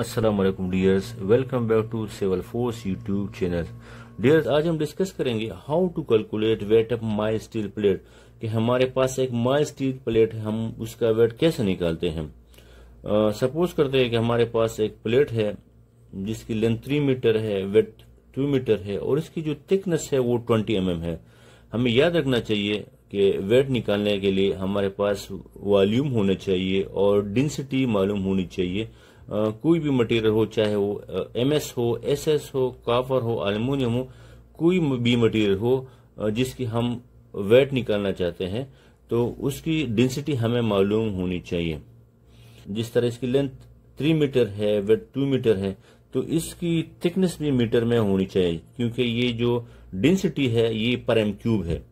Aslam dears welcome back to civil force YouTube channel dears आज हम discuss करेंगे how to calculate weight of my steel plate कि हमारे पास एक माई स्टील प्लेट है हम उसका वेट कैसे निकालते हैं सपोज करते हैं कि हमारे पास एक प्लेट है जिसकी लेंथ थ्री मीटर है वेट टू मीटर है और इसकी जो थिकनेस है वो ट्वेंटी एम mm है हमें याद रखना चाहिए कि वेट निकालने के लिए हमारे पास वॉल्यूम होना चाहिए और डेंसिटी मालूम होनी चाहिए कोई भी मटेरियल हो चाहे वो एमएस हो एसएस हो कापर हो अलमोनियम हो कोई भी मटेरियल हो जिसकी हम वेट निकालना चाहते हैं तो उसकी डेंसिटी हमें मालूम होनी चाहिए जिस तरह इसकी लेंथ थ्री मीटर है वेट टू मीटर है तो इसकी थिकनेस भी मीटर में होनी चाहिए क्योंकि ये जो डेंसिटी है ये पर एम क्यूब है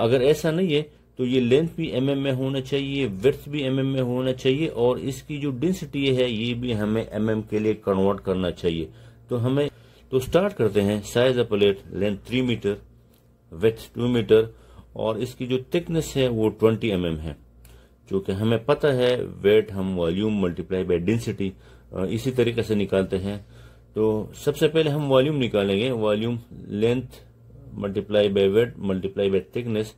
अगर ऐसा नहीं है तो ये लेंथ भी एम mm में होना चाहिए वर्थ भी एम mm में होना चाहिए और इसकी जो डेंसिटी है ये भी हमें एम mm के लिए कन्वर्ट करना चाहिए तो हमें तो स्टार्ट करते हैं size of plate length three metre width two metre और इसकी जो थिकनेस है वो ट्वेंटी एम mm है जो कि हमें पता है वेट हम वॉल्यूम मल्टीप्लाई बाई डेंसिटी इसी तरीके से निकालते हैं तो सबसे पहले हम वॉल्यूम निकालेंगे volume length multiply by width multiply by thickness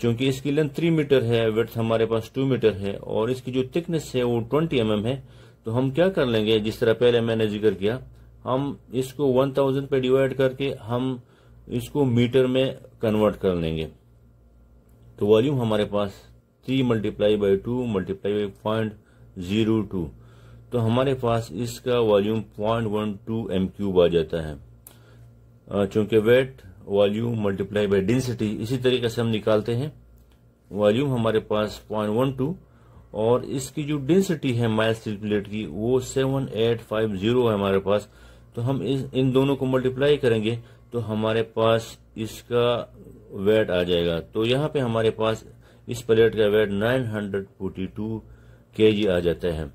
चूंकि इसकी लेंथ थ्री मीटर है वेथ हमारे पास टू मीटर है और इसकी जो थिकनेस है वो ट्वेंटी एम mm है तो हम क्या कर लेंगे जिस तरह पहले मैंने जिक्र किया हम इसको वन थाउजेंड पे डिवाइड करके हम इसको मीटर में कन्वर्ट कर लेंगे तो वॉल्यूम हमारे पास three multiply by two multiply by point zero two तो हमारे पास इसका volume point one two M cube आ जाता है चूंकि weight volume multiply by density इसी तरीके से हम निकालते हैं वॉल्यूम हमारे पास पॉइंट वन टू और इसकी जो डेंसिटी है माइल स्टील प्लेट की वो सेवन एट फाइव जीरो है हमारे पास तो हम इस इन दोनों को मल्टीप्लाई करेंगे तो हमारे पास इसका वेट आ जाएगा तो यहाँ पे हमारे पास इस प्लेट का weight nine hundred forty two K G आ जाता है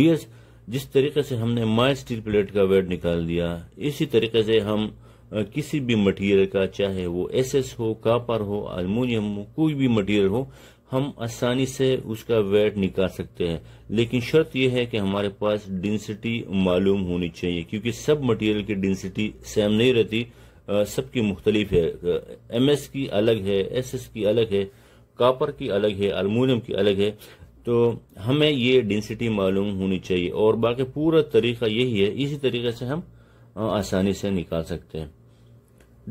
डीएस जिस तरीके से हमने माई स्टील प्लेट का वेट निकाल दिया इसी तरीके से हम किसी भी मटेरियल का चाहे वो एसएस हो कापर हो अलमोनियम हो कोई भी मटेरियल हो हम आसानी से उसका वेट निकाल सकते हैं लेकिन शर्त यह है कि हमारे पास डेंसिटी मालूम होनी चाहिए क्योंकि सब मटेरियल की डेंसिटी सेम नहीं रहती सबकी मुख्तलिफ है एमएस की अलग है एसएस की अलग है कापर की अलग है अलमोनियम की अलग है तो हमें ये डेंसिटी मालूम होनी चाहिए और बाकी पूरा तरीका यही है इसी तरीके से हम आसानी से निकाल सकते हैं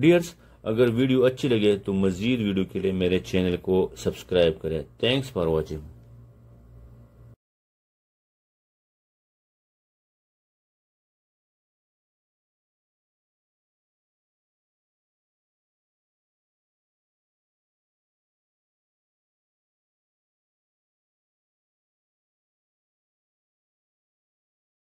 डियर्स अगर वीडियो अच्छी लगे तो मज़ीद वीडियो के लिए मेरे चैनल को सब्सक्राइब करें थैंक्स फॉर वॉचिंग